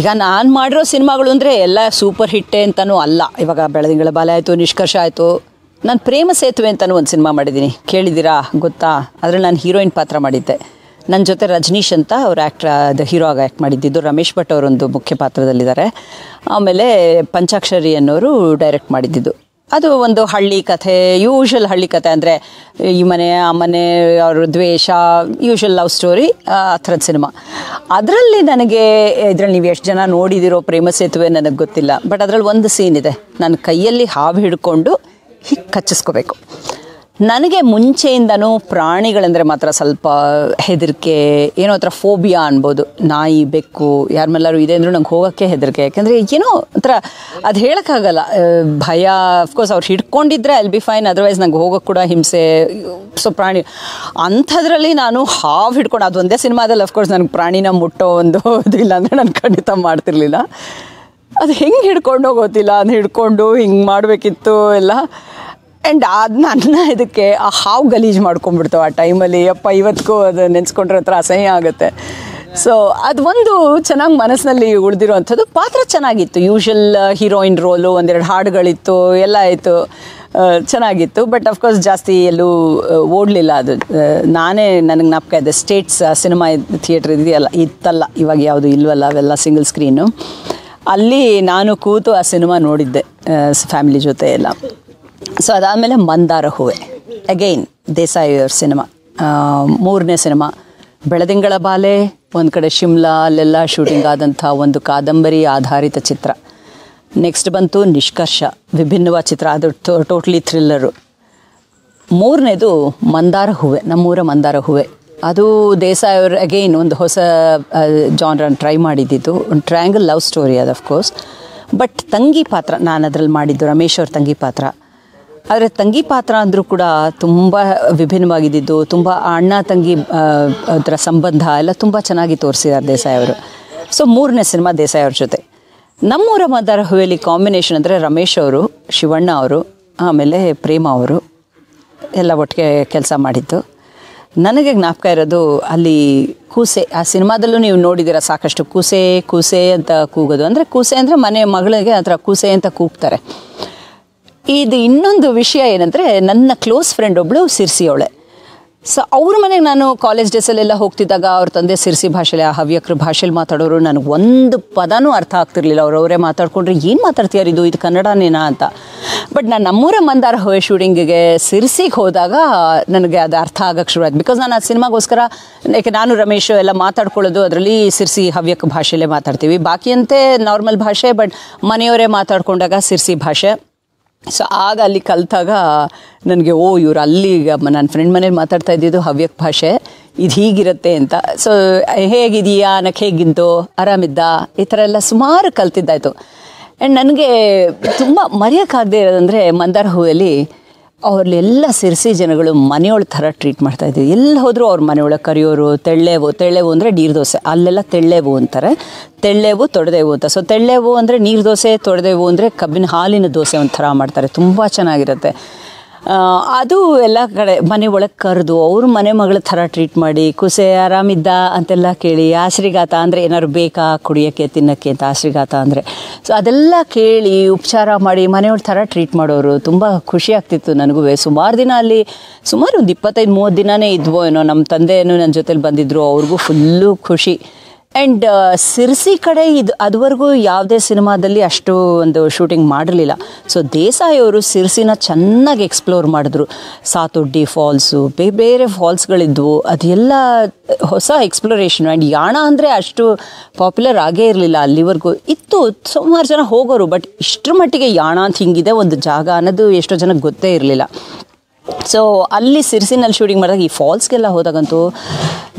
ಈಗ ನಾನು ಮಾಡಿರೋ ಸಿನಿಮಾಗಳು ಅಂದರೆ ಎಲ್ಲ ಸೂಪರ್ ಹಿಟ್ಟೆ ಅಂತಲೂ ಅಲ್ಲ ಇವಾಗ ಬೆಳದಿಂಗಳ ಬಾಲೆ ಆಯಿತು ನಿಷ್ಕರ್ಷ ಆಯಿತು ನಾನು ಪ್ರೇಮ ಸೇತುವೆ ಅಂತಲೂ ಒಂದು ಸಿನಿಮಾ ಮಾಡಿದ್ದೀನಿ ಕೇಳಿದ್ದೀರಾ ಗೊತ್ತಾ ಅದರಲ್ಲಿ ನಾನು ಹೀರೋಯಿನ್ ಪಾತ್ರ ಮಾಡಿದ್ದೆ ನನ್ನ ಜೊತೆ ರಜನೀಶ್ ಅಂತ ಅವ್ರು ಆ್ಯಕ್ಟ್ರ ಅದು ಹೀರೋ ಆಗಿ ಆ್ಯಕ್ಟ್ ಮಾಡಿದ್ದಿದ್ದು ರಮೇಶ್ ಭಟ್ ಅವರೊಂದು ಮುಖ್ಯ ಪಾತ್ರದಲ್ಲಿದ್ದಾರೆ ಆಮೇಲೆ ಪಂಚಾಕ್ಷರಿ ಅನ್ನೋರು ಡೈರೆಕ್ಟ್ ಮಾಡಿದ್ದಿದ್ದು ಅದು ಒಂದು ಹಳ್ಳಿ ಕಥೆ ಯೂಶುವಲ್ ಹಳ್ಳಿ ಕಥೆ ಅಂದರೆ ಈ ಮನೆ ಆ ಮನೆ ಅವ್ರ ದ್ವೇಷ ಯೂಶುವಲ್ ಲವ್ ಸ್ಟೋರಿ ಆ ಥರದ ಸಿನಿಮಾ ಅದರಲ್ಲಿ ನನಗೆ ಇದರಲ್ಲಿ ನೀವು ಎಷ್ಟು ಜನ ನೋಡಿದಿರೋ ಪ್ರೇಮ ಸೇತುವೆ ನನಗೆ ಗೊತ್ತಿಲ್ಲ ಬಟ್ ಅದರಲ್ಲಿ ಒಂದು ಸೀನ್ ಇದೆ ನನ್ನ ಕೈಯಲ್ಲಿ ಹಾವು ಹಿಡ್ಕೊಂಡು ಹಿಕ್ ಕಚ್ಚಿಸ್ಕೋಬೇಕು ನನಗೆ ಮುಂಚೆಯಿಂದನೂ ಪ್ರಾಣಿಗಳಂದರೆ ಮಾತ್ರ ಸ್ವಲ್ಪ ಹೆದರಿಕೆ ಏನೋ ಒಂಥರ ಫೋಬಿಯಾ ಅನ್ಬೋದು ನಾಯಿ ಬೆಕ್ಕು ಯಾರ ಮೇಲಾರು ಇದೆ ಅಂದರೂ ನಂಗೆ ಹೋಗೋಕ್ಕೆ ಹೆದರಿಕೆ ಯಾಕೆಂದರೆ ಏನೋ ಒಂಥರ ಅದು ಹೇಳೋಕ್ಕಾಗಲ್ಲ ಭಯ ಅಫ್ಕೋರ್ಸ್ ಅವ್ರು ಹಿಡ್ಕೊಂಡಿದ್ರೆ ಅಲ್ ಬಿ ಫೈನ್ ಅದರ್ವೈಸ್ ನಂಗೆ ಹೋಗೋಕೆ ಕೂಡ ಹಿಂಸೆ ಸೊ ಪ್ರಾಣಿ ಅಂಥದ್ರಲ್ಲಿ ನಾನು ಹಾವು ಹಿಡ್ಕೊಂಡು ಅದು ಒಂದೇ ಸಿನಿಮಾದಲ್ಲಿ ಅಫ್ಕೋರ್ಸ್ ನನಗೆ ಪ್ರಾಣಿನ ಮುಟ್ಟೋ ಒಂದು ಇದು ಇಲ್ಲ ಅಂದರೆ ನಾನು ಖಂಡಿತ ಮಾಡ್ತಿರ್ಲಿಲ್ಲ ಅದು ಹೆಂಗೆ ಹಿಡ್ಕೊಂಡು ಗೊತ್ತಿಲ್ಲ ಅದು ಹಿಡ್ಕೊಂಡು ಹಿಂಗೆ ಮಾಡಬೇಕಿತ್ತು ಎಲ್ಲ ಆ್ಯಂಡ್ ಅದನ್ನ ನನ್ನ ಇದಕ್ಕೆ ಆ ಹಾವು ಗಲೀಜು ಮಾಡ್ಕೊಂಡ್ಬಿಡ್ತಾವೆ ಆ ಟೈಮಲ್ಲಿ ಅಪ್ಪ ಇವತ್ತಿಗೂ ಅದು ನೆನ್ಸ್ಕೊಂಡ್ರೆ ಹತ್ರ ಅಸಹ್ಯ ಆಗುತ್ತೆ ಸೊ ಅದು ಒಂದು ಚೆನ್ನಾಗಿ ಮನಸ್ಸಿನಲ್ಲಿ ಅಂಥದ್ದು ಪಾತ್ರ ಚೆನ್ನಾಗಿತ್ತು ಯೂಶಲ್ ಹೀರೋಯಿನ್ ರೋಲು ಒಂದೆರಡು ಹಾಡುಗಳಿತ್ತು ಎಲ್ಲ ಇತ್ತು uh, ಚೆನ್ನಾಗಿತ್ತು ಬಟ್ ಅಫ್ಕೋರ್ಸ್ ಜಾಸ್ತಿ ಎಲ್ಲೂ uh, ಓಡಲಿಲ್ಲ ಅದು uh, ನಾನೇ ನನಗೆ ನಾಪ್ಕ ಇದೆ ಸ್ಟೇಟ್ಸ್ ಸಿನಿಮಾ ಥಿಯೇಟ್ರ್ ಇದೆಯಲ್ಲ ಇತ್ತಲ್ಲ ಇವಾಗ ಯಾವುದು ಇಲ್ವಲ್ಲ ಅವೆಲ್ಲ ಸಿಂಗಲ್ ಸ್ಕ್ರೀನು ಅಲ್ಲಿ ನಾನು ಕೂತು ಆ ಸಿನಿಮಾ ನೋಡಿದ್ದೆ ಫ್ಯಾಮಿಲಿ ಜೊತೆ ಎಲ್ಲ ಸೊ ಅದಾದಮೇಲೆ ಮಂದಾರ ಹೂವೆ ಅಗೈನ್ ದೇಸಾಯಿಯವ್ರ ಸಿನಿಮಾ ಮೂರನೇ ಸಿನಿಮಾ ಬೆಳದಿಂಗಳ ಬಾಲೆ ಒಂದು ಕಡೆ ಶಿಮ್ಲಾ ಅಲ್ಲೆಲ್ಲ ಶೂಟಿಂಗ್ ಆದಂಥ ಒಂದು ಕಾದಂಬರಿ ಆಧಾರಿತ ಚಿತ್ರ ನೆಕ್ಸ್ಟ್ ಬಂತು ನಿಷ್ಕರ್ಷ ವಿಭಿನ್ನವಾದ ಚಿತ್ರ ಅದು ಟೋಟ್ಲಿ ಥ್ರಿಲ್ಲರು ಮೂರನೇದು ಮಂದಾರ ಹೂವೆ ನಮ್ಮೂರ ಮಂದಾರ ಹೂವೆ ಅದು ದೇಸಾಯಿ ಅವರು ಅಗೈನ್ ಒಂದು ಹೊಸ ಜಾನ್ರನ್ನು ಟ್ರೈ ಮಾಡಿದ್ದಿದ್ದು ಒಂದು ಟ್ರಯಾಂಗಲ್ ಲವ್ ಸ್ಟೋರಿ ಅದು ಅಫ್ಕೋರ್ಸ್ ಬಟ್ ತಂಗಿ ಪಾತ್ರ ನಾನು ಅದರಲ್ಲಿ ಮಾಡಿದ್ದು ರಮೇಶ್ ಅವ್ರ ತಂಗಿ ಪಾತ್ರ ಆದರೆ ತಂಗಿ ಪಾತ್ರ ಅಂದರೂ ಕೂಡ ತುಂಬ ವಿಭಿನ್ನವಾಗಿದ್ದು ತುಂಬ ಅಣ್ಣ ತಂಗಿ ಅದರ ಸಂಬಂಧ ಎಲ್ಲ ತುಂಬ ಚೆನ್ನಾಗಿ ತೋರಿಸಿದ್ದಾರೆ ದೇಸಾಯಿ ಅವರು ಸೊ ಮೂರನೇ ಸಿನಿಮಾ ದೇಸಾಯಿ ಅವ್ರ ಜೊತೆ ನಮ್ಮೂರ ಮದರ ಹುವೆಲಿ ಕಾಂಬಿನೇಷನ್ ಅಂದರೆ ರಮೇಶ್ ಅವರು ಶಿವಣ್ಣ ಅವರು ಆಮೇಲೆ ಪ್ರೇಮ ಅವರು ಎಲ್ಲ ಒಟ್ಟಿಗೆ ಕೆಲಸ ಮಾಡಿದ್ದು ನನಗೆ ಜ್ಞಾಪಕ ಇರೋದು ಅಲ್ಲಿ ಕೂಸೆ ಆ ಸಿನಿಮಾದಲ್ಲೂ ನೀವು ನೋಡಿದ್ದೀರಾ ಸಾಕಷ್ಟು ಕೂಸೆ ಕೂಸೆ ಅಂತ ಕೂಗೋದು ಅಂದರೆ ಕೂಸೆ ಅಂದರೆ ಮನೆ ಮಗಳಿಗೆ ಆ ಥರ ಕೂಸೆ ಅಂತ ಕೂಗ್ತಾರೆ ಇದು ಇನ್ನೊಂದು ವಿಷಯ ಏನಂದರೆ ನನ್ನ ಕ್ಲೋಸ್ ಫ್ರೆಂಡ್ ಒಬ್ಬಳು ಅವಳೆ ಸೊ ಅವ್ರ ಮನೆಗೆ ನಾನು ಕಾಲೇಜ್ ಡೇಸಲ್ಲೆಲ್ಲ ಹೋಗ್ತಿದ್ದಾಗ ಅವ್ರ ತಂದೆ ಸಿರ್ಸಿ ಭಾಷೆಲಿ ಆ ಹವ್ಯಕ್ರ ಭಾಷೆಲಿ ಮಾತಾಡೋರು ನನಗೆ ಒಂದು ಪದನೂ ಅರ್ಥ ಆಗ್ತಿರ್ಲಿಲ್ಲ ಅವ್ರು ಅವರೇ ಮಾತಾಡ್ಕೊಂಡ್ರೆ ಏನು ಮಾತಾಡ್ತೀಯಾರ ಇದು ಇದು ಕನ್ನಡನೇನಾ ಅಂತ ಬಟ್ ನಾನು ನಮ್ಮೂರ ಮಂದಾರ ಹೋಯ್ ಶೂಟಿಂಗಿಗೆ ಸಿರ್ಸಿಗೆ ಹೋದಾಗ ನನಗೆ ಅದು ಅರ್ಥ ಆಗೋಕ್ಕೆ ಶುರು ಆಯ್ತು ಬಿಕಾಸ್ ನಾನು ಆ ಸಿನಿಮಾಗೋಸ್ಕರ ಯಾಕೆ ನಾನು ರಮೇಶ್ ಎಲ್ಲ ಮಾತಾಡ್ಕೊಳ್ಳೋದು ಅದರಲ್ಲಿ ಸಿರ್ಸಿ ಹವ್ಯಕ ಭಾಷೆಲೇ ಮಾತಾಡ್ತೀವಿ ಬಾಕಿಯಂತೆ ನಾರ್ಮಲ್ ಭಾಷೆ ಬಟ್ ಮನೆಯವರೇ ಮಾತಾಡ್ಕೊಂಡಾಗ ಸಿರ್ಸಿ ಭಾಷೆ ಸೊ ಆಗ ಅಲ್ಲಿ ಕಲ್ತಾಗ ನನಗೆ ಓ ಇವ್ರು ಅಲ್ಲಿ ನನ್ನ ಫ್ರೆಂಡ್ ಮನೇಲಿ ಮಾತಾಡ್ತಾ ಇದ್ದಿದ್ದು ಹವ್ಯಕ್ ಭಾಷೆ ಇದು ಹೀಗಿರುತ್ತೆ ಅಂತ ಸೊ ಹೇಗಿದೀಯಾ ನಕ್ಕೆ ಹೇಗಿದ್ದು ಆರಾಮಿದ್ದ ಈ ಥರ ಎಲ್ಲ ಸುಮಾರು ಕಲ್ತಿದ್ದಾಯಿತು ಆ್ಯಂಡ್ ನನಗೆ ತುಂಬ ಮರೆಯೋಕ್ಕಾಗದೇ ಇರೋದಂದರೆ ಮಂದಾರ ಹೂವಲ್ಲಿ ಅವ್ರಲ್ಲೆಲ್ಲ ಸಿರ್ಸಿ ಜನಗಳು ಮನೆಯೊಳ ಥರ ಟ್ರೀಟ್ ಮಾಡ್ತಾ ಇದ್ದೀವಿ ಎಲ್ಲಿ ಹೋದರೂ ಅವ್ರ ಮನೆಯೊಳಗೆ ಕರಿಯೋರು ತೆಳ್ಳೆವು ತೆಳ್ಳೆವು ಅಂದರೆ ನೀರು ದೋಸೆ ಅಲ್ಲೆಲ್ಲ ತೆಳ್ಳೆವು ಅಂತಾರೆ ತೆಳ್ಳೆವು ತೊಡೆದೇವು ಅಂತ ಸೊ ತೆಳ್ಳೆವು ಅಂದರೆ ನೀರು ದೋಸೆ ತೊಡೆದೇವು ಅಂದರೆ ಕಬ್ಬಿನ ಹಾಲಿನ ದೋಸೆ ಒಂಥರ ಮಾಡ್ತಾರೆ ತುಂಬ ಚೆನ್ನಾಗಿರುತ್ತೆ ಅದು ಎಲ್ಲ ಕಡೆ ಮನೆ ಒಳಗೆ ಕರೆದು ಅವರು ಮನೆ ಮಗಳ ಥರ ಟ್ರೀಟ್ ಮಾಡಿ ಕುಸೆ ಆರಾಮಿದ್ದ ಅಂತೆಲ್ಲ ಕೇಳಿ ಆಶ್ರಿಗಾತ ಅಂದರೆ ಏನಾದ್ರು ಬೇಕಾ ಕುಡಿಯೋಕ್ಕೆ ತಿನ್ನೋಕ್ಕೆ ಅಂತ ಆಶ್ರಿಗಾತ ಅಂದರೆ ಸೊ ಅದೆಲ್ಲ ಕೇಳಿ ಉಪಚಾರ ಮಾಡಿ ಮನೆಯವ್ರ ಥರ ಟ್ರೀಟ್ ಮಾಡೋರು ತುಂಬ ಖುಷಿ ಆಗ್ತಿತ್ತು ನನಗೂ ಸುಮಾರು ದಿನ ಅಲ್ಲಿ ಸುಮಾರು ಒಂದು ಇಪ್ಪತ್ತೈದು ಮೂವತ್ತು ದಿನವೇ ಇದ್ವೋ ಏನೋ ನಮ್ಮ ತಂದೆಯೂ ನನ್ನ ಜೊತೇಲಿ ಬಂದಿದ್ದರು ಅವ್ರಿಗೂ ಫುಲ್ಲು ಖುಷಿ ಆ್ಯಂಡ್ ಸಿರ್ಸಿ ಕಡೆ ಇದು ಅದುವರೆಗೂ ಯಾವುದೇ ಸಿನಿಮಾದಲ್ಲಿ ಅಷ್ಟು ಒಂದು ಶೂಟಿಂಗ್ ಮಾಡಿರಲಿಲ್ಲ ಸೊ ದೇಸಾಯಿಯವರು ಸಿರ್ಸಿನ ಚೆನ್ನಾಗಿ ಎಕ್ಸ್ಪ್ಲೋರ್ ಮಾಡಿದ್ರು ಸಾತೊಡ್ಡಿ ಫಾಲ್ಸು ಬೇರೆ ಬೇರೆ ಫಾಲ್ಸ್ಗಳಿದ್ವು ಅದೆಲ್ಲ ಹೊಸ ಎಕ್ಸ್ಪ್ಲೋರೇಷನ್ ಆ್ಯಂಡ್ ಯಾಣ ಅಂದರೆ ಅಷ್ಟು ಪಾಪ್ಯುಲರ್ ಆಗೇ ಇರಲಿಲ್ಲ ಅಲ್ಲಿವರೆಗೂ ಇತ್ತು ಸುಮಾರು ಜನ ಹೋಗೋರು ಬಟ್ ಇಷ್ಟರ ಮಟ್ಟಿಗೆ ಯಾಣ ಅಂತ ಹಿಂಗಿದೆ ಒಂದು ಜಾಗ ಅನ್ನೋದು ಎಷ್ಟೋ ಜನಕ್ಕೆ ಗೊತ್ತೇ ಇರಲಿಲ್ಲ ಸೊ ಅಲ್ಲಿ ಸಿರಿಸಿನಲ್ಲಿ ಶೂಟಿಂಗ್ ಮಾಡಿದಾಗ ಈ ಫಾಲ್ಸ್ಗೆಲ್ಲ ಹೋದಾಗಂತೂ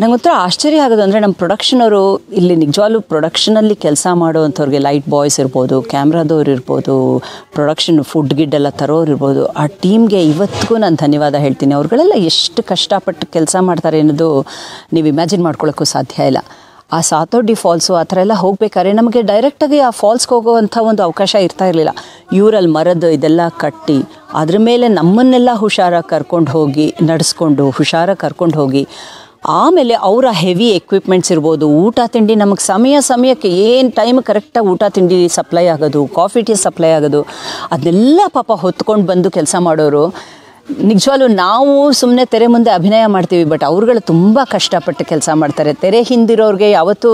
ನಂಗೆ ಒಂಥರ ಆಶ್ಚರ್ಯ ಆಗೋದು ಅಂದರೆ ನಮ್ಮ ಅವರು ಇಲ್ಲಿ ನಿಜವಾಗ್ಲೂ ಪ್ರೊಡಕ್ಷನಲ್ಲಿ ಕೆಲಸ ಮಾಡುವಂಥವ್ರಿಗೆ ಲೈಟ್ ಬಾಯ್ಸ್ ಇರ್ಬೋದು ಕ್ಯಾಮ್ರಾದವ್ರು ಇರ್ಬೋದು ಪ್ರೊಡಕ್ಷನ್ ಫುಡ್ ಗಿಡ್ ಎಲ್ಲ ತರೋರು ಇರ್ಬೋದು ಆ ಟೀಮ್ಗೆ ಇವತ್ತಿಗೂ ನಾನು ಧನ್ಯವಾದ ಹೇಳ್ತೀನಿ ಅವ್ರುಗಳೆಲ್ಲ ಎಷ್ಟು ಕಷ್ಟಪಟ್ಟು ಕೆಲಸ ಮಾಡ್ತಾರೆ ಅನ್ನೋದು ನೀವು ಇಮ್ಯಾಜಿನ್ ಮಾಡ್ಕೊಳ್ಳೋಕ್ಕೂ ಸಾಧ್ಯ ಇಲ್ಲ ಆ ಡಿ ಫಾಲ್ಸು ಆ ಥರ ಎಲ್ಲ ಹೋಗಬೇಕಾದ್ರೆ ನಮಗೆ ಡೈರೆಕ್ಟಾಗಿ ಆ ಫಾಲ್ಸ್ಗೆ ಹೋಗುವಂಥ ಒಂದು ಅವಕಾಶ ಇರ್ತಾ ಇರಲಿಲ್ಲ ಇವರಲ್ಲಿ ಮರದ್ದು ಇದೆಲ್ಲ ಕಟ್ಟಿ ಅದ್ರ ಮೇಲೆ ನಮ್ಮನ್ನೆಲ್ಲ ಹುಷಾರಾಗಿ ಕರ್ಕೊಂಡು ಹೋಗಿ ನಡೆಸ್ಕೊಂಡು ಹುಷಾರಾಗಿ ಕರ್ಕೊಂಡು ಹೋಗಿ ಆಮೇಲೆ ಅವರ ಹೆವಿ ಎಕ್ವಿಪ್ಮೆಂಟ್ಸ್ ಇರ್ಬೋದು ಊಟ ತಿಂಡಿ ನಮಗೆ ಸಮಯ ಸಮಯಕ್ಕೆ ಏನು ಟೈಮ್ ಕರೆಕ್ಟಾಗಿ ಊಟ ತಿಂಡಿ ಸಪ್ಲೈ ಆಗೋದು ಕಾಫಿ ಟೀ ಸಪ್ಲೈ ಆಗೋದು ಅದನ್ನೆಲ್ಲ ಪಾಪ ಹೊತ್ಕೊಂಡು ಬಂದು ಕೆಲಸ ಮಾಡೋರು ನಿಜವಾಗ್ಲು ನಾವು ಸುಮ್ಮನೆ ತೆರೆ ಮುಂದೆ ಅಭಿನಯ ಮಾಡ್ತೀವಿ ಬಟ್ ಅವ್ರುಗಳು ತುಂಬ ಕಷ್ಟಪಟ್ಟು ಕೆಲಸ ಮಾಡ್ತಾರೆ ತೆರೆ ಹಿಂದಿರೋರಿಗೆ ಯಾವತ್ತೂ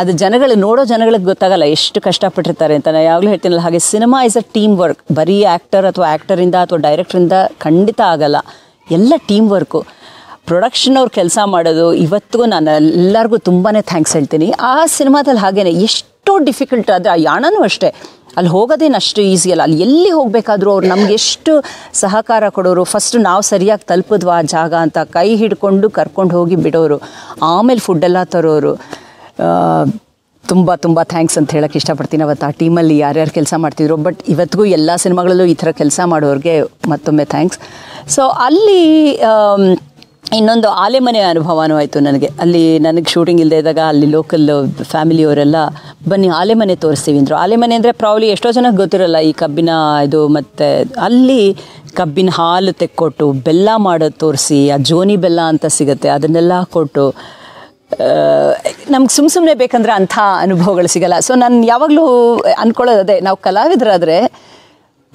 ಅದು ಜನಗಳು ನೋಡೋ ಜನಗಳಿಗೆ ಗೊತ್ತಾಗಲ್ಲ ಎಷ್ಟು ಕಷ್ಟಪಟ್ಟಿರ್ತಾರೆ ಅಂತ ನಾನು ಯಾವಾಗಲೂ ಹೇಳ್ತೀನಲ್ಲ ಹಾಗೆ cinema is a team work ಬರೀ ಆ್ಯಕ್ಟರ್ ಅಥವಾ ಆ್ಯಕ್ಟರಿಂದ ಅಥವಾ ಡೈರೆಕ್ಟ್ರಿಂದ ಖಂಡಿತ ಆಗಲ್ಲ ಎಲ್ಲ ಟೀಮ್ ವರ್ಕು ಪ್ರೊಡಕ್ಷನ್ ಅವ್ರು ಕೆಲಸ ಮಾಡೋದು ಇವತ್ತಿಗೂ ನಾನು ಎಲ್ಲರಿಗೂ ತುಂಬಾ ಥ್ಯಾಂಕ್ಸ್ ಹೇಳ್ತೀನಿ ಆ ಸಿನಿಮಾದಲ್ಲಿ ಹಾಗೇನೆ ಎಷ್ಟು ಡಿಫಿಕಲ್ಟ್ ಆದರೆ ಆ ಯಾಣನೂ ಅಷ್ಟೇ ಅಲ್ಲಿ ಹೋಗೋದೇನು ಅಷ್ಟು ಈಸಿ ಅಲ್ಲ ಅಲ್ಲಿ ಎಲ್ಲಿ ಹೋಗಬೇಕಾದ್ರೂ ಅವ್ರು ನಮ್ಗೆ ಎಷ್ಟು ಸಹಕಾರ ಕೊಡೋರು ಫಸ್ಟ್ ನಾವು ಸರಿಯಾಗಿ ತಲುಪಿದ್ವಾ ಆ ಜಾಗ ಅಂತ ಕೈ ಹಿಡ್ಕೊಂಡು ಕರ್ಕೊಂಡು ಹೋಗಿ ಬಿಡೋರು ಆಮೇಲೆ ಫುಡ್ಡೆಲ್ಲ ತರೋರು ತುಂಬ ತುಂಬ ಥ್ಯಾಂಕ್ಸ್ ಅಂತ ಹೇಳೋಕ್ಕೆ ಇಷ್ಟಪಡ್ತೀನಿ ಅವತ್ತು ಆ ಟೀಮಲ್ಲಿ ಯಾರ್ಯಾರು ಕೆಲಸ ಮಾಡ್ತಿದ್ರು ಬಟ್ ಇವತ್ತಿಗೂ ಎಲ್ಲ ಸಿನಿಮಾಗಳಲ್ಲೂ ಈ ಥರ ಕೆಲಸ ಮಾಡೋರಿಗೆ ಮತ್ತೊಮ್ಮೆ ಥ್ಯಾಂಕ್ಸ್ ಸೊ ಅಲ್ಲಿ ಇನ್ನೊಂದು ಆಲೆಮನೆ ಅನುಭವನೂ ಆಯಿತು ನನಗೆ ಅಲ್ಲಿ ನನಗೆ ಶೂಟಿಂಗ್ ಇಲ್ಲದೆ ಇದ್ದಾಗ ಅಲ್ಲಿ ಲೋಕಲ್ ಫ್ಯಾಮಿಲಿಯವರೆಲ್ಲ ಬನ್ನಿ ಆಲೆಮನೆ ತೋರಿಸ್ತೀವಿ ಅಂದರು ಆಲೆಮನೆ ಅಂದರೆ ಪ್ರಾಬ್ಲಿ ಎಷ್ಟೋ ಜನಕ್ಕೆ ಗೊತ್ತಿರಲ್ಲ ಈ ಕಬ್ಬಿನ ಇದು ಮತ್ತು ಅಲ್ಲಿ ಕಬ್ಬಿನ ಹಾಲು ತೆಕ್ಕೊಟ್ಟು ಬೆಲ್ಲ ಮಾಡೋದು ತೋರಿಸಿ ಆ ಜೋನಿ ಬೆಲ್ಲ ಅಂತ ಸಿಗುತ್ತೆ ಅದನ್ನೆಲ್ಲ ಕೊಟ್ಟು ನಮ್ಗೆ ಸುಮ್ಮ ಸುಮ್ಮನೆ ಬೇಕಂದ್ರೆ ಅಂಥ ಅನುಭವಗಳು ಸಿಗಲ್ಲ ಸೊ ನಾನು ಯಾವಾಗಲೂ ಅಂದ್ಕೊಳ್ಳೋದು ಅದೇ ನಾವು ಕಲಾವಿದರಾದರೆ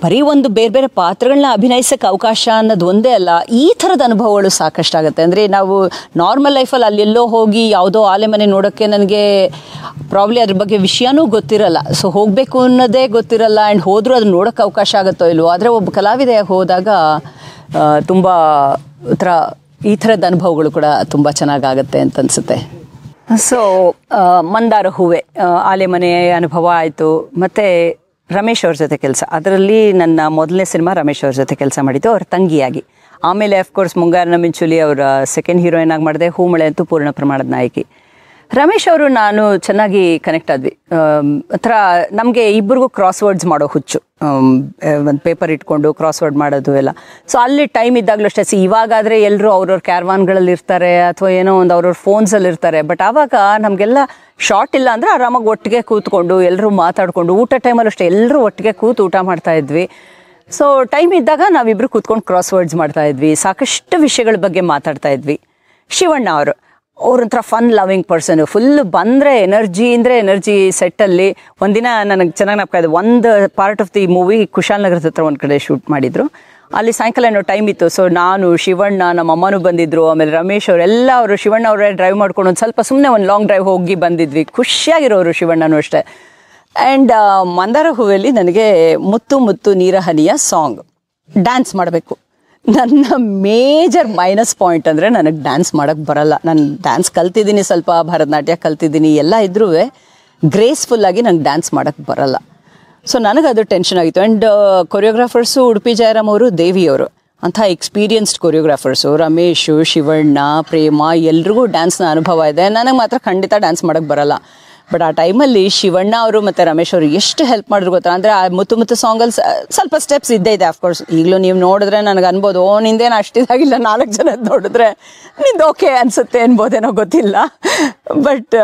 ಬರೀ ಒಂದು ಬೇರೆ ಬೇರೆ ಪಾತ್ರಗಳನ್ನ ಅಭಿನಯಿಸಕ್ಕೆ ಅವಕಾಶ ಅನ್ನೋದು ಒಂದೇ ಅಲ್ಲ ಈ ಥರದ ಅನುಭವಗಳು ಸಾಕಷ್ಟು ಆಗುತ್ತೆ ಅಂದರೆ ನಾವು ನಾರ್ಮಲ್ ಲೈಫಲ್ಲಿ ಅಲ್ಲೆಲ್ಲೋ ಹೋಗಿ ಯಾವುದೋ ಆಲೆ ಮನೆ ನೋಡೋಕ್ಕೆ ನನಗೆ ಪ್ರಾಬ್ಲಿ ಅದ್ರ ಬಗ್ಗೆ ವಿಷಯನೂ ಗೊತ್ತಿರಲ್ಲ ಸೊ ಹೋಗಬೇಕು ಅನ್ನೋದೇ ಗೊತ್ತಿರಲ್ಲ ಆ್ಯಂಡ್ ಹೋದರೂ ಅದನ್ನ ನೋಡೋಕ್ಕೆ ಅವಕಾಶ ಆಗುತ್ತೋ ಇಲ್ವೋ ಆದರೆ ಒಬ್ಬ ಕಲಾವಿದೆಯಾಗಿ ಹೋದಾಗ ತುಂಬ ಥರ ಈ ಥರದ ಅನುಭವಗಳು ಕೂಡ ತುಂಬ ಚೆನ್ನಾಗಾಗತ್ತೆ ಅಂತ ಅನಿಸುತ್ತೆ ಸೊ ಮಂದಾರ ಹೂವೆ ಆಲೆ ಅನುಭವ ಆಯಿತು ಮತ್ತು ರಮೇಶ್ ಅವ್ರ ಜೊತೆ ಕೆಲಸ ಅದರಲ್ಲಿ ನನ್ನ ಮೊದಲನೇ ಸಿನಿಮಾ ರಮೇಶ್ ಅವ್ರ ಜೊತೆ ಕೆಲಸ ಮಾಡಿದ್ದು ಅವ್ರ ತಂಗಿಯಾಗಿ ಆಮೇಲೆ ಅಫ್ಕೋರ್ಸ್ ಮುಂಗಾರನ ಮಿಂಚುಲಿ ಅವರ ಸೆಕೆಂಡ್ ಹೀರೋಯಿನ್ ಆಗಿ ಮಾಡಿದೆ ಹೂಮಳೆ ಅಂತೂ ಪೂರ್ಣ ಪ್ರಮಾಣದ ನಾಯಕಿ ರಮೇಶ್ ಅವರು ನಾನು ಚೆನ್ನಾಗಿ ಕನೆಕ್ಟ್ ಆದ್ವಿ ಹತ್ರ ನಮಗೆ ಇಬ್ಬರಿಗೂ ಕ್ರಾಸ್ ವರ್ಡ್ಸ್ ಮಾಡೋ ಹುಚ್ಚು ಒಂದು ಪೇಪರ್ ಇಟ್ಕೊಂಡು ಕ್ರಾಸ್ ವರ್ಡ್ ಮಾಡೋದು ಎಲ್ಲ ಸೊ ಅಲ್ಲಿ ಟೈಮ್ ಇದ್ದಾಗಲೂ ಅಷ್ಟೇ ಸಿ ಇವಾಗಾದರೆ ಎಲ್ಲರೂ ಅವ್ರವ್ರ ಕ್ಯಾರ್ವಾನ್ಗಳಲ್ಲಿ ಇರ್ತಾರೆ ಅಥವಾ ಏನೋ ಒಂದು ಅವ್ರವ್ರ ಫೋನ್ಸಲ್ಲಿ ಇರ್ತಾರೆ ಬಟ್ ಆವಾಗ ನಮಗೆಲ್ಲ ಶಾರ್ಟ್ ಇಲ್ಲ ಅಂದರೆ ಆರಾಮಾಗಿ ಒಟ್ಟಿಗೆ ಕೂತ್ಕೊಂಡು ಎಲ್ಲರೂ ಮಾತಾಡಿಕೊಂಡು ಊಟ ಟೈಮಲ್ಲೂ ಅಷ್ಟೇ ಎಲ್ಲರೂ ಒಟ್ಟಿಗೆ ಕೂತು ಊಟ ಮಾಡ್ತಾ ಇದ್ವಿ ಸೊ ಟೈಮ್ ಇದ್ದಾಗ ನಾವಿಬ್ಬರು ಕೂತ್ಕೊಂಡು ಕ್ರಾಸ್ ವರ್ಡ್ಸ್ ಮಾಡ್ತಾ ಇದ್ವಿ ಸಾಕಷ್ಟು ವಿಷಯಗಳ ಬಗ್ಗೆ ಮಾತಾಡ್ತಾ ಇದ್ವಿ ಶಿವಣ್ಣ ಅವರು ಅವ್ರ ಫನ್ ಲವಿಂಗ್ ಪರ್ಸನ್ ಫುಲ್ ಬಂದರೆ ಎನರ್ಜಿ ಅಂದ್ರೆ ಎನರ್ಜಿ ಸೆಟ್ಟಲ್ಲಿ ಒಂದಿನ ನನಗೆ ಚೆನ್ನಾಗಿ ನಾಪ್ಕ ಒಂದು ಪಾರ್ಟ್ ಆಫ್ ದಿ ಮೂವಿ ನಗರದ ಹತ್ರ ಒಂದು ಕಡೆ ಶೂಟ್ ಮಾಡಿದರು ಅಲ್ಲಿ ಸಾಯಂಕಾಲ ಏನೋ ಟೈಮ್ ಇತ್ತು ಸೊ ನಾನು ಶಿವಣ್ಣ ನಮ್ಮ ಅಮ್ಮನೂ ಬಂದಿದ್ರು ಆಮೇಲೆ ರಮೇಶ್ ಅವರೆಲ್ಲ ಅವರು ಶಿವಣ್ಣ ಅವರೇ ಡ್ರೈವ್ ಮಾಡ್ಕೊಂಡು ಒಂದು ಸ್ವಲ್ಪ ಸುಮ್ಮನೆ ಒಂದು ಲಾಂಗ್ ಡ್ರೈವ್ ಹೋಗಿ ಬಂದಿದ್ವಿ ಖುಷಿಯಾಗಿರೋರು ಶಿವಣ್ಣನೂ ಅಷ್ಟೇ ಆ್ಯಂಡ್ ಮಂದಾರ ಹೂವಲ್ಲಿ ನನಗೆ ಮುತ್ತು ಮುತ್ತು ನೀರ ಸಾಂಗ್ ಡ್ಯಾನ್ಸ್ ಮಾಡಬೇಕು ನನ್ನ ಮೇಜರ್ ಮೈನಸ್ ಪಾಯಿಂಟ್ ಅಂದರೆ ನನಗೆ ಡ್ಯಾನ್ಸ್ ಮಾಡೋಕ್ಕೆ ಬರಲ್ಲ ನಾನು ಡ್ಯಾನ್ಸ್ ಕಲ್ತಿದ್ದೀನಿ ಸ್ವಲ್ಪ ಭರತನಾಟ್ಯ ಕಲ್ತಿದ್ದೀನಿ ಎಲ್ಲ ಇದ್ರೂ ಗ್ರೇಸ್ಫುಲ್ಲಾಗಿ ನಂಗೆ ಡ್ಯಾನ್ಸ್ ಮಾಡೋಕ್ಕೆ ಬರಲ್ಲ ಸೊ ನನಗೆ ಅದು ಟೆನ್ಷನ್ ಆಗಿತ್ತು and choreographers uh, Udupi Jayaram ಅವರು ದೇವಿಯವರು ಅಂಥ ಎಕ್ಸ್ಪೀರಿಯನ್ಸ್ಡ್ ಕೊರಿಯೋಗ್ರಾಫರ್ಸು ರಮೇಶು ಶಿವಣ್ಣ ಪ್ರೇಮ ಎಲ್ರಿಗೂ ಡ್ಯಾನ್ಸ್ನ ಅನುಭವ ಇದೆ ನನಗೆ ಮಾತ್ರ ಖಂಡಿತ ಡ್ಯಾನ್ಸ್ ಮಾಡೋಕ್ಕೆ ಬರಲ್ಲ ಬಟ್ ಆ ಟೈಮಲ್ಲಿ ಶಿವಣ್ಣ ಅವರು ಮತ್ತು ರಮೇಶ್ ಅವರು ಎಷ್ಟು ಹೆಲ್ಪ್ ಮಾಡಿದ್ರು ಗೊತ್ತಾ ಅಂದರೆ ಆ ಮುತ್ತು ಮುತ್ತು ಸಾಂಗಲ್ಲಿ ಸ್ವಲ್ಪ ಸ್ಟೆಪ್ಸ್ ಇದ್ದೇ ಇದೆ ಅಫ್ಕೋರ್ಸ್ ಈಗಲೂ ನೀವು ನೋಡಿದ್ರೆ ನನಗೆ ಅನ್ಬೋದು ಓ ನಿಂದೇನು ಅಷ್ಟಿದಾಗಿಲ್ಲ ನಾಲ್ಕು ಜನ ನೋಡಿದ್ರೆ ನಿಂದು ಓಕೆ ಅನಿಸುತ್ತೆ ಅನ್ಬೋದೇನೋ ಗೊತ್ತಿಲ್ಲ ಬಟ್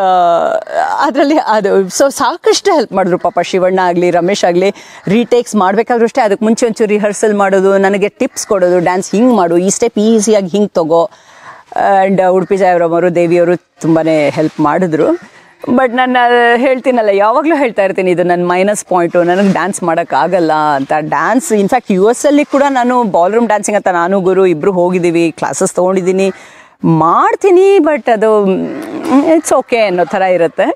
ಅದರಲ್ಲಿ ಅದು ಸೊ ಸಾಕಷ್ಟು ಹೆಲ್ಪ್ ಮಾಡಿದ್ರು ಪಾಪ ಶಿವಣ್ಣ ಆಗಲಿ ರಮೇಶ್ ಆಗಲಿ ರೀಟೇಕ್ಸ್ ಮಾಡಬೇಕಾದ್ರೂ ಅಷ್ಟೇ ಅದಕ್ಕೆ ಮುಂಚೆ ಒಂಚೂರು ರಿಹರ್ಸಲ್ ಮಾಡೋದು ನನಗೆ ಟಿಪ್ಸ್ ಕೊಡೋದು ಡ್ಯಾನ್ಸ್ ಹಿಂಗೆ ಮಾಡು ಈ ಸ್ಟೆಪ್ ಈಸಿಯಾಗಿ ಹಿಂಗೆ ತಗೋ ಆ್ಯಂಡ್ ಉಡುಪಿ ಸಾಯಿಬ್ರಮ್ ಅವರು ದೇವಿಯವರು ತುಂಬಾ ಹೆಲ್ಪ್ ಮಾಡಿದ್ರು ಬಟ್ ನಾನು ಹೇಳ್ತೀನಲ್ಲ ಯಾವಾಗಲೂ ಹೇಳ್ತಾ ಇರ್ತೀನಿ ಇದು ನನ್ನ ಮೈನಸ್ ಪಾಯಿಂಟು ನನಗೆ ಡ್ಯಾನ್ಸ್ ಮಾಡೋಕ್ಕಾಗಲ್ಲ ಅಂತ ಡ್ಯಾನ್ಸ್ ಇನ್ಫ್ಯಾಕ್ಟ್ ಯು ಎಸ್ ಅಲ್ಲಿ ಕೂಡ ನಾನು ಬಾಲ್ರೂಮ್ ಡ್ಯಾನ್ಸಿಂಗ್ ಅಂತ ನಾನು ಗುರು ಇಬ್ಬರು ಹೋಗಿದ್ದೀವಿ ಕ್ಲಾಸಸ್ ತೊಗೊಂಡಿದ್ದೀನಿ ಮಾಡ್ತೀನಿ ಬಟ್ ಅದು ಇಟ್ಸ್ mm, ಓಕೆ ಅನ್ನೋ ಥರ ಇರುತ್ತೆ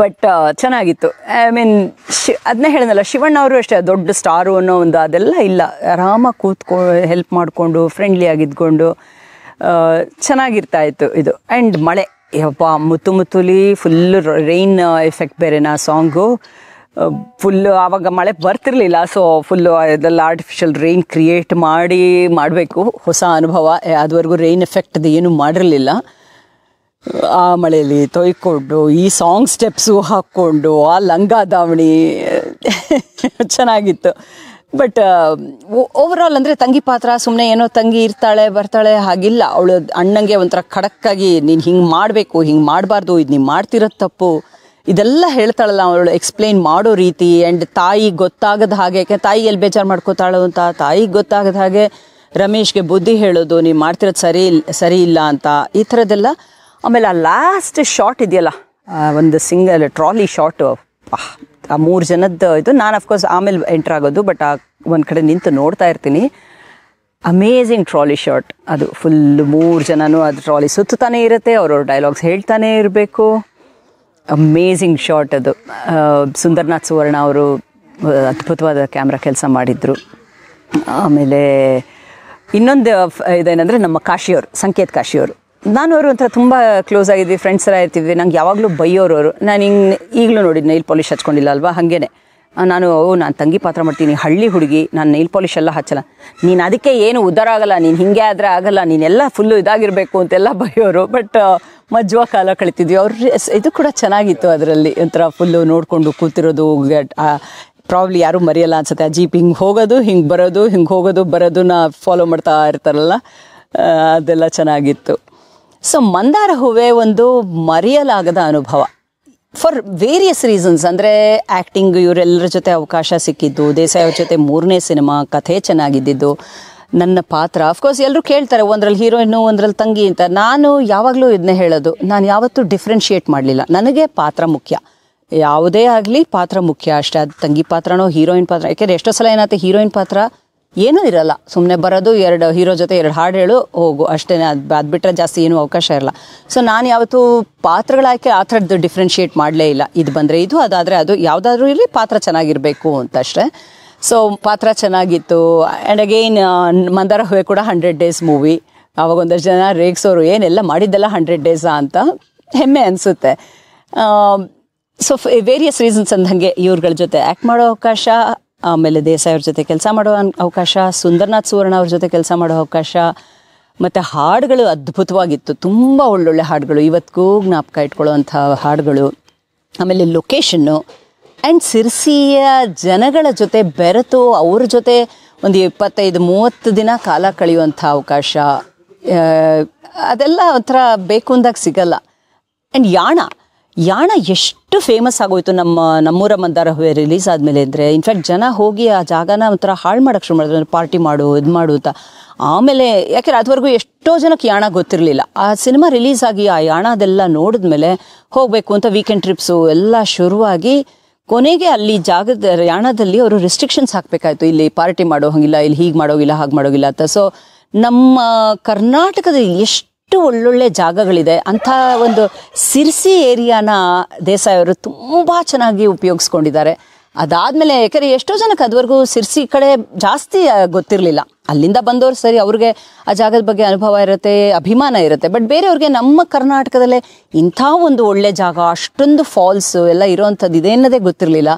ಬಟ್ ಚೆನ್ನಾಗಿತ್ತು ಐ ಮೀನ್ ಶಿ ಅದನ್ನೇ ಹೇಳಿದಲ್ಲ ಶಿವಣ್ಣ ಅವರು ಅಷ್ಟೇ ದೊಡ್ಡ ಸ್ಟಾರು ಅನ್ನೋ ಒಂದು ಅದೆಲ್ಲ ಇಲ್ಲ ಆರಾಮಾಗಿ ಕೂತ್ಕೊ ಹೆಲ್ಪ್ ಮಾಡಿಕೊಂಡು ಫ್ರೆಂಡ್ಲಿಯಾಗಿದ್ಕೊಂಡು ಆಗಿದ್ಕೊಂಡು ಚೆನ್ನಾಗಿರ್ತಾ ಇತ್ತು ಇದು ಆ್ಯಂಡ್ ಮಳೆ ಯಪ್ಪ ಮುತ್ತು ಮುತ್ತುಲಿ ಫುಲ್ ರೈನ್ ಎಫೆಕ್ಟ್ ನಾ ಸಾಂಗು ಫುಲ್ಲು ಆವಾಗ ಮಳೆ ಬರ್ತಿರ್ಲಿಲ್ಲ ಸೊ ಫುಲ್ಲು ಇದೆಲ್ಲ ಆರ್ಟಿಫಿಷಿಯಲ್ ರೈನ್ ಕ್ರಿಯೇಟ್ ಮಾಡಿ ಮಾಡಬೇಕು ಹೊಸ ಅನುಭವ ಅದುವರೆಗೂ ರೈನ್ ಎಫೆಕ್ಟ್ದು ಏನೂ ಮಾಡಿರಲಿಲ್ಲ ಆ ಮಳೆಯಲ್ಲಿ ತೊಯ್ಕೊಂಡು ಈ ಸಾಂಗ್ ಸ್ಟೆಪ್ಸು ಹಾಕ್ಕೊಂಡು ಆ ಲಂಗ ದಾವಣಿ ಚೆನ್ನಾಗಿತ್ತು ಬಟ್ ಓವರ್ ಆಲ್ ಅಂದರೆ ತಂಗಿ ಪಾತ್ರ ಸುಮ್ಮನೆ ಏನೋ ತಂಗಿ ಇರ್ತಾಳೆ ಬರ್ತಾಳೆ ಹಾಗಿಲ್ಲ ಅವಳು ಅಣ್ಣಂಗೆ ಒಂಥರ ಖಡಕ್ಕಾಗಿ ನೀನು ಹಿಂಗೆ ಮಾಡಬೇಕು ಹಿಂಗೆ ಮಾಡಬಾರ್ದು ಇದು ನೀನ್ ಮಾಡ್ತಿರೋದು ತಪ್ಪು ಇದೆಲ್ಲ ಹೇಳ್ತಾಳಲ್ಲ ಅವಳು ಎಕ್ಸ್ಪ್ಲೈನ್ ಮಾಡೋ ರೀತಿ ಆ್ಯಂಡ್ ತಾಯಿ ಗೊತ್ತಾಗದ ಹಾಗೆ ತಾಯಿ ಎಲ್ಲಿ ಬೇಜಾರು ಮಾಡ್ಕೋತಾಳು ಅಂತ ತಾಯಿಗೆ ಗೊತ್ತಾಗದ ಹಾಗೆ ರಮೇಶ್ಗೆ ಬುದ್ಧಿ ಹೇಳೋದು ನೀವು ಮಾಡ್ತಿರೋದು ಸರಿ ಸರಿ ಇಲ್ಲ ಅಂತ ಈ ಥರದ್ದೆಲ್ಲ ಆಮೇಲೆ ಆ ಲಾಸ್ಟ್ ಶಾರ್ಟ್ ಇದೆಯಲ್ಲ ಒಂದು ಸಿಂಗಲ್ ಟ್ರಾಲಿ ಶಾರ್ಟ್ ಆ ಮೂರು ಜನದ್ದು ಇದು ನಾನು ಅಫ್ಕೋರ್ಸ್ ಆಮೇಲೆ ಎಂಟರ್ ಆಗೋದು ಬಟ್ ಆ ಒಂದು ಕಡೆ ನಿಂತು ನೋಡ್ತಾ ಇರ್ತೀನಿ ಅಮೇಝಿಂಗ್ ಟ್ರಾಲಿ ಶಾರ್ಟ್ ಅದು ಫುಲ್ ಮೂರು ಜನನೂ ಅದು ಟ್ರಾಲಿ ಸುತ್ತಾನೆ ಇರುತ್ತೆ ಅವ್ರವ್ರ ಡೈಲಾಗ್ಸ್ ಹೇಳ್ತಾನೆ ಇರಬೇಕು ಅಮೇಝಿಂಗ್ ಶಾರ್ಟ್ ಅದು ಸುಂದರ್ನಾಥ್ ಸುವರ್ಣ ಅವರು ಅದ್ಭುತವಾದ ಕ್ಯಾಮ್ರಾ ಕೆಲಸ ಮಾಡಿದ್ರು ಆಮೇಲೆ ಇನ್ನೊಂದು ಇದೇನಂದರೆ ನಮ್ಮ ಕಾಶಿಯವರು ಸಂಕೇತ್ ಕಾಶಿಯವರು ನಾನು ಅವರು ಒಂಥರ ತುಂಬ ಕ್ಲೋಸ್ ಆಗಿದ್ವಿ ಫ್ರೆಂಡ್ಸ್ ಎಲ್ಲ ಇರ್ತಿದ್ವಿ ನಂಗೆ ಯಾವಾಗಲೂ ಬೈಯೋರು ಅವರು ನಾನು ಹಿಂಗೆ ಈಗಲೂ ನೋಡಿದ್ದು ನೈಲ್ ಪಾಲಿಷ್ ಹಚ್ಕೊಂಡಿಲ್ಲ ಅಲ್ವಾ ಹಾಗೇನೆ ನಾನು ನಾನು ತಂಗಿ ಪಾತ್ರ ಮಾಡ್ತೀನಿ ಹಳ್ಳಿ ಹುಡುಗಿ ನಾನು ನೈಲ್ ಪಾಲಿಷ್ ಎಲ್ಲ ಹಚ್ಚಲ್ಲ ನೀನು ಅದಕ್ಕೆ ಏನು ಉದ್ದಾರ ಆಗಲ್ಲ ನೀನು ಹಿಂಗೆ ಆದರೆ ಆಗಲ್ಲ ನೀನೆಲ್ಲ ಫುಲ್ಲು ಇದಾಗಿರಬೇಕು ಅಂತೆಲ್ಲ ಬೈಯೋರು ಬಟ್ ಮಜ್ವಾ ಕಾಲ ಕಳಿತಿದ್ವಿ ಅವ್ರ ಇದು ಕೂಡ ಚೆನ್ನಾಗಿತ್ತು ಅದರಲ್ಲಿ ಒಂಥರ ಫುಲ್ಲು ನೋಡಿಕೊಂಡು ಕೂತಿರೋದು ಪ್ರಾಬ್ಲಿ ಯಾರೂ ಮರೆಯಲ್ಲ ಅನ್ಸುತ್ತೆ ಆ ಜೀಪ್ ಹಿಂಗೆ ಹೋಗೋದು ಹಿಂಗೆ ಬರೋದು ಹಿಂಗೆ ಹೋಗೋದು ಬರೋದನ್ನ ಫಾಲೋ ಮಾಡ್ತಾ ಇರ್ತಾರಲ್ಲ ಅದೆಲ್ಲ ಚೆನ್ನಾಗಿತ್ತು ಸೊ ಮಂದಾರ ಹೂವೆ ಒಂದು ಮರೆಯಲಾಗದ ಅನುಭವ ಫಾರ್ ವೇರಿಯಸ್ ರೀಸನ್ಸ್ ಅಂದರೆ ಆ್ಯಕ್ಟಿಂಗ್ ಇವರೆಲ್ಲರ ಜೊತೆ ಅವಕಾಶ ಸಿಕ್ಕಿದ್ದು ದೇಸಾಯಿ ಅವ್ರ ಜೊತೆ ಮೂರನೇ ಸಿನಿಮಾ ಕಥೆ ಚೆನ್ನಾಗಿದ್ದಿದ್ದು ನನ್ನ ಪಾತ್ರ ಅಫ್ಕೋರ್ಸ್ ಎಲ್ಲರೂ ಕೇಳ್ತಾರೆ ಒಂದ್ರಲ್ಲಿ ಹೀರೋಯಿನ್ನು ಒಂದ್ರಲ್ಲಿ ತಂಗಿ ಅಂತ ನಾನು ಯಾವಾಗಲೂ ಇದನ್ನೇ ಹೇಳೋದು ನಾನು ಯಾವತ್ತೂ ಡಿಫ್ರೆನ್ಷಿಯೇಟ್ ಮಾಡಲಿಲ್ಲ ನನಗೆ ಪಾತ್ರ ಮುಖ್ಯ ಯಾವುದೇ ಆಗಲಿ ಪಾತ್ರ ಮುಖ್ಯ ಅಷ್ಟೇ ಅದು ತಂಗಿ ಪಾತ್ರನೋ ಹೀರೋಯಿನ್ ಪಾತ್ರ ಯಾಕೆಂದರೆ ಎಷ್ಟೋ ಸಲ ಏನಾಗುತ್ತೆ ಹೀರೋಯಿನ್ ಪಾತ್ರ ಏನೂ ಇರಲ್ಲ ಸುಮ್ಮನೆ ಬರೋದು ಎರಡು ಹೀರೋ ಜೊತೆ ಎರಡು ಹಾಡು ಹೇಳು ಹೋಗು ಅಷ್ಟೇ ಅದು ಅದು ಬಿಟ್ಟರೆ ಜಾಸ್ತಿ ಏನೂ ಅವಕಾಶ ಇರಲ್ಲ ಸೊ ನಾನು ಯಾವತ್ತೂ ಪಾತ್ರಗಳಾಕೆ ಆ ಥರದ್ದು ಡಿಫ್ರೆನ್ಷಿಯೇಟ್ ಮಾಡಲೇ ಇಲ್ಲ ಇದು ಬಂದರೆ ಇದು ಅದಾದರೆ ಅದು ಯಾವುದಾದ್ರೂ ಇರಲಿ ಪಾತ್ರ ಚೆನ್ನಾಗಿರಬೇಕು ಅಂತ ಅಷ್ಟೇ ಸೊ ಪಾತ್ರ ಚೆನ್ನಾಗಿತ್ತು ಆ್ಯಂಡ್ ಅಗೈನ್ ಮಂದಾರ ಹೋಗಿ ಕೂಡ ಹಂಡ್ರೆಡ್ ಡೇಸ್ ಮೂವಿ ಅವಾಗ ಒಂದಷ್ಟು ಜನ ರೇಗ್ಸೋರು ಏನೆಲ್ಲ ಮಾಡಿದ್ದೆಲ್ಲ ಹಂಡ್ರೆಡ್ ಡೇಸಾ ಅಂತ ಹೆಮ್ಮೆ ಅನಿಸುತ್ತೆ ಸೊ ವೇರಿಯಸ್ ರೀಸನ್ಸ್ ಅಂದಂಗೆ ಇವ್ರಗಳ ಜೊತೆ ಆ್ಯಕ್ಟ್ ಮಾಡೋ ಅವಕಾಶ ಆಮೇಲೆ ದೇಸಾಯಿ ಅವ್ರ ಜೊತೆ ಕೆಲಸ ಮಾಡೋ ಅವಕಾಶ ಸುಂದರ್ನಾಥ್ ಸುವರ್ಣ ಅವ್ರ ಜೊತೆ ಕೆಲಸ ಮಾಡೋ ಅವಕಾಶ ಮತ್ತು ಹಾಡುಗಳು ಅದ್ಭುತವಾಗಿತ್ತು ತುಂಬ ಒಳ್ಳೊಳ್ಳೆ ಹಾಡುಗಳು ಇವತ್ತಿಗೂ ಜ್ಞಾಪಕ ಇಟ್ಕೊಳ್ಳುವಂಥ ಹಾಡುಗಳು ಆಮೇಲೆ ಲೊಕೇಶನ್ನು ಆ್ಯಂಡ್ ಸಿರ್ಸಿಯ ಜನಗಳ ಜೊತೆ ಬೆರೆತು ಅವ್ರ ಜೊತೆ ಒಂದು ಇಪ್ಪತ್ತೈದು ಮೂವತ್ತು ದಿನ ಕಾಲ ಕಳೆಯುವಂಥ ಅವಕಾಶ ಅದೆಲ್ಲ ಒಂಥರ ಬೇಕು ಅಂದಾಗ ಸಿಗಲ್ಲ ಆ್ಯಂಡ್ ಯಾಣ ಯಾಣ ಎಷ್ಟು ಫೇಮಸ್ ಆಗೋಯ್ತು ನಮ್ಮ ನಮ್ಮೂರ ಮಂದಾರ ರಿಲೀಸ್ ಆದಮೇಲೆ ಅಂದರೆ ಇನ್ಫ್ಯಾಕ್ಟ್ ಜನ ಹೋಗಿ ಆ ಜಾಗನ ಒಂಥರ ಹಾಳು ಮಾಡೋಕ್ಕೆ ಶುರು ಮಾಡಿದ್ರು ಪಾರ್ಟಿ ಮಾಡು ಇದು ಮಾಡು ಅಂತ ಆಮೇಲೆ ಯಾಕೆಂದ್ರೆ ಅದುವರೆಗೂ ಎಷ್ಟೋ ಜನಕ್ಕೆ ಯಾಣ ಗೊತ್ತಿರಲಿಲ್ಲ ಆ ಸಿನಿಮಾ ರಿಲೀಸ್ ಆಗಿ ಆ ಯಾಣದೆಲ್ಲ ಅದೆಲ್ಲ ನೋಡಿದ್ಮೇಲೆ ಹೋಗಬೇಕು ಅಂತ ವೀಕೆಂಡ್ ಟ್ರಿಪ್ಸು ಎಲ್ಲ ಶುರುವಾಗಿ ಕೊನೆಗೆ ಅಲ್ಲಿ ಜಾಗದ ಯಾಣದಲ್ಲಿ ಅವರು ರೆಸ್ಟ್ರಿಕ್ಷನ್ಸ್ ಹಾಕಬೇಕಾಯ್ತು ಇಲ್ಲಿ ಪಾರ್ಟಿ ಮಾಡೋ ಹಂಗಿಲ್ಲ ಇಲ್ಲಿ ಹೀಗೆ ಮಾಡೋಗಿಲ್ಲ ಹಾಗೆ ಮಾಡೋಗಿಲ್ಲ ಅಂತ ಸೊ ನಮ್ಮ ಕರ್ನಾಟಕದಲ್ಲಿ ಎಷ್ಟು ಎಷ್ಟು ಒಳ್ಳೊಳ್ಳೆ ಜಾಗಗಳಿದೆ ಅಂಥ ಒಂದು ಸಿರ್ಸಿ ಏರಿಯಾನ ದೇಸಾಯವರು ತುಂಬ ಚೆನ್ನಾಗಿ ಉಪಯೋಗಿಸ್ಕೊಂಡಿದ್ದಾರೆ ಅದಾದಮೇಲೆ ಯಾಕೆಂದರೆ ಎಷ್ಟೋ ಜನಕ್ಕೆ ಅದುವರೆಗೂ ಸಿರ್ಸಿ ಕಡೆ ಜಾಸ್ತಿ ಗೊತ್ತಿರಲಿಲ್ಲ ಅಲ್ಲಿಂದ ಬಂದವರು ಸರಿ ಅವ್ರಿಗೆ ಆ ಜಾಗದ ಬಗ್ಗೆ ಅನುಭವ ಇರುತ್ತೆ ಅಭಿಮಾನ ಇರುತ್ತೆ ಬಟ್ ಬೇರೆಯವ್ರಿಗೆ ನಮ್ಮ ಕರ್ನಾಟಕದಲ್ಲೇ ಇಂಥ ಒಂದು ಒಳ್ಳೆ ಜಾಗ ಅಷ್ಟೊಂದು ಫಾಲ್ಸು ಎಲ್ಲ ಇರೋವಂಥದ್ದು ಅನ್ನೋದೇ ಗೊತ್ತಿರಲಿಲ್ಲ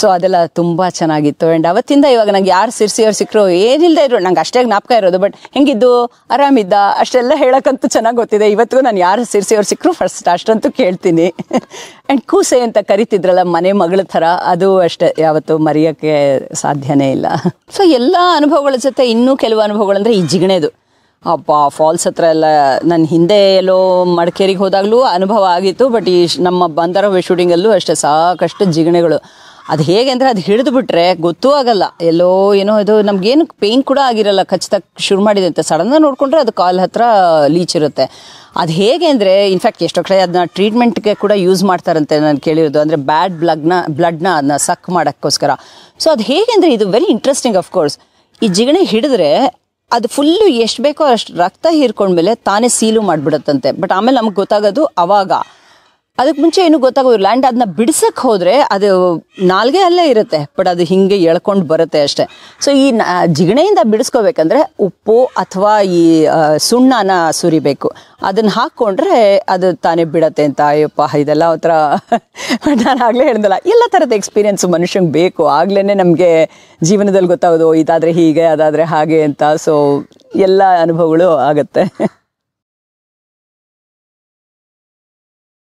ಸೊ ಅದೆಲ್ಲ ತುಂಬ ಚೆನ್ನಾಗಿತ್ತು ಆ್ಯಂಡ್ ಅವತ್ತಿಂದ ಇವಾಗ ನಂಗೆ ಯಾರು ಸಿರ್ಸಿಯವ್ರು ಸಿಕ್ಕರು ಏನಿಲ್ಲದೆ ಇರೋ ನಂಗೆ ಅಷ್ಟೇ ಜ್ಞಾಪಕ ಇರೋದು ಬಟ್ ಹೆಂಗಿದ್ದು ಆರಾಮಿದ್ದ ಅಷ್ಟೆಲ್ಲ ಹೇಳೋಕ್ಕಂತೂ ಚೆನ್ನಾಗಿ ಗೊತ್ತಿದೆ ಇವತ್ತಿಗೂ ನಾನು ಯಾರು ಸಿರ್ಸಿಯವ್ರು ಸಿಕ್ಕರು ಫಸ್ಟ್ ಅಷ್ಟಂತೂ ಕೇಳ್ತೀನಿ ಆ್ಯಂಡ್ ಕೂಸೆ ಅಂತ ಕರಿತಿದ್ರಲ್ಲ ಮನೆ ಮಗಳ ಥರ ಅದು ಅಷ್ಟೇ ಯಾವತ್ತು ಮರೆಯೋಕ್ಕೆ ಸಾಧ್ಯನೇ ಇಲ್ಲ ಸೊ ಎಲ್ಲ ಅನುಭವಗಳ ಜೊತೆ ಇನ್ನೂ ಕೆಲವು ಅನುಭವಗಳಂದ್ರೆ ಈ ಜಿಗಣೆದು ಅಪ್ಪ ಫಾಲ್ಸ್ ಹತ್ರ ಎಲ್ಲ ನನ್ನ ಹಿಂದೆ ಎಲ್ಲೋ ಮಡಿಕೇರಿಗೆ ಹೋದಾಗಲೂ ಅನುಭವ ಆಗಿತ್ತು ಬಟ್ ಈ ನಮ್ಮ ಬಂದರ ಶೂಟಿಂಗಲ್ಲೂ ಅಷ್ಟೇ ಸಾಕಷ್ಟು ಜಿಗಣೆಗಳು ಅದು ಹೇಗೆ ಅಂದರೆ ಅದು ಹಿಡಿದು ಬಿಟ್ಟರೆ ಗೊತ್ತೂ ಆಗಲ್ಲ ಎಲ್ಲೋ ಏನೋ ಇದು ನಮಗೇನು ಪೇಯ್ನ್ ಕೂಡ ಆಗಿರಲ್ಲ ಖಚಿತ ಶುರು ಮಾಡಿದೆ ಅಂತ ಸಡನ್ನಾಗಿ ನೋಡಿಕೊಂಡ್ರೆ ಅದು ಕಾಲ್ ಹತ್ರ ಲೀಚ್ ಇರುತ್ತೆ ಅದು ಹೇಗೆ ಅಂದರೆ ಇನ್ಫ್ಯಾಕ್ಟ್ ಎಷ್ಟೋ ಕಡೆ ಅದನ್ನ ಟ್ರೀಟ್ಮೆಂಟ್ಗೆ ಕೂಡ ಯೂಸ್ ಮಾಡ್ತಾರಂತೆ ನಾನು ಕೇಳಿರೋದು ಅಂದರೆ ಬ್ಯಾಡ್ ಬ್ಲಡ್ನ ಬ್ಲಡ್ನ ಅದನ್ನ ಸಕ್ ಮಾಡೋಕ್ಕೋಸ್ಕರ ಸೊ ಅದು ಹೇಗೆ ಅಂದರೆ ಇದು ವೆರಿ ಇಂಟ್ರೆಸ್ಟಿಂಗ್ ಕೋರ್ಸ್ ಈ ಜಿಗಣೆ ಹಿಡಿದ್ರೆ ಅದು ಫುಲ್ಲು ಎಷ್ಟು ಬೇಕೋ ಅಷ್ಟು ರಕ್ತ ಹೀರ್ಕೊಂಡ್ಮೇಲೆ ತಾನೇ ಸೀಲು ಮಾಡಿಬಿಡುತ್ತಂತೆ ಬಟ್ ಆಮೇಲೆ ನಮ್ಗೆ ಗೊತ್ತಾಗೋದು ಅವಾಗ ಅದಕ್ಕೆ ಮುಂಚೆ ಏನು ಗೊತ್ತಾಗೋದಿಲ್ಲ ಲ್ಯಾಂಡ್ ಅದನ್ನ ಬಿಡಿಸಕ್ಕೆ ಹೋದರೆ ಅದು ನಾಲ್ಗೆ ಅಲ್ಲೇ ಇರುತ್ತೆ ಬಟ್ ಅದು ಹಿಂಗೆ ಎಳ್ಕೊಂಡು ಬರುತ್ತೆ ಅಷ್ಟೇ ಸೊ ಈ ಜಿಗಣೆಯಿಂದ ಬಿಡಿಸ್ಕೋಬೇಕಂದ್ರೆ ಉಪ್ಪು ಅಥವಾ ಈ ಸುಣ್ಣನ ಸುರಿಬೇಕು ಅದನ್ನು ಹಾಕ್ಕೊಂಡ್ರೆ ಅದು ತಾನೇ ಬಿಡತ್ತೆ ಅಂತ ಅಯ್ಯಪ್ಪ ಇದೆಲ್ಲ ಒಂಥರ ನಾನು ಆಗಲೇ ಹೇಳ್ದಲ್ಲ ಎಲ್ಲ ಥರದ ಎಕ್ಸ್ಪೀರಿಯೆನ್ಸ್ ಮನುಷ್ಯಂಗೆ ಬೇಕು ಆಗ್ಲೇ ನಮಗೆ ಜೀವನದಲ್ಲಿ ಗೊತ್ತಾಗೋದು ಇದಾದರೆ ಹೀಗೆ ಅದಾದರೆ ಹಾಗೆ ಅಂತ ಸೊ ಎಲ್ಲ ಅನುಭವಗಳು ಆಗುತ್ತೆ